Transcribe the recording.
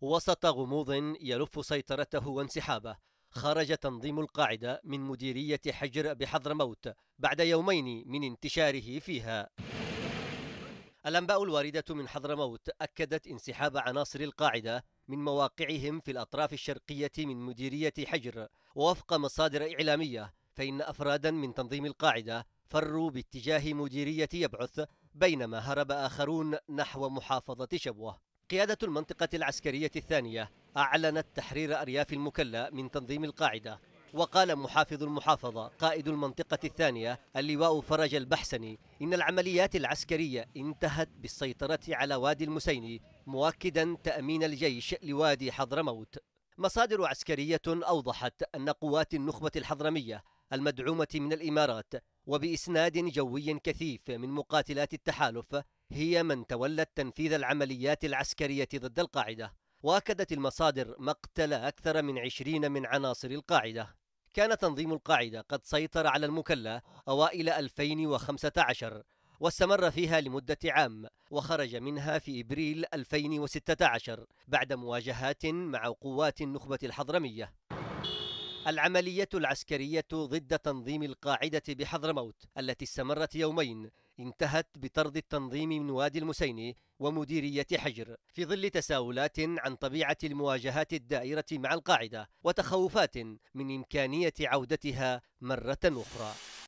وسط غموض يلف سيطرته وانسحابه خرج تنظيم القاعدة من مديرية حجر بحضرموت بعد يومين من انتشاره فيها الأنباء الواردة من حضرموت أكدت انسحاب عناصر القاعدة من مواقعهم في الأطراف الشرقية من مديرية حجر ووفق مصادر إعلامية فإن أفرادا من تنظيم القاعدة فروا باتجاه مديرية يبعث بينما هرب آخرون نحو محافظة شبوة قيادة المنطقة العسكرية الثانية أعلنت تحرير أرياف المكلا من تنظيم القاعدة وقال محافظ المحافظة قائد المنطقة الثانية اللواء فرج البحسني إن العمليات العسكرية انتهت بالسيطرة على وادي المسيني مؤكدا تأمين الجيش لوادي حضرموت مصادر عسكرية أوضحت أن قوات النخبة الحضرمية المدعومة من الإمارات وبإسناد جوي كثيف من مقاتلات التحالف هي من تولت تنفيذ العمليات العسكرية ضد القاعدة وأكدت المصادر مقتل أكثر من عشرين من عناصر القاعدة كان تنظيم القاعدة قد سيطر على المكلا أوائل 2015 واستمر فيها لمدة عام وخرج منها في إبريل 2016 بعد مواجهات مع قوات النخبة الحضرمية العملية العسكرية ضد تنظيم القاعدة بحضرموت التي استمرت يومين انتهت بطرد التنظيم من وادي المسيني ومديرية حجر في ظل تساؤلات عن طبيعة المواجهات الدائرة مع القاعدة وتخوفات من إمكانية عودتها مرة أخرى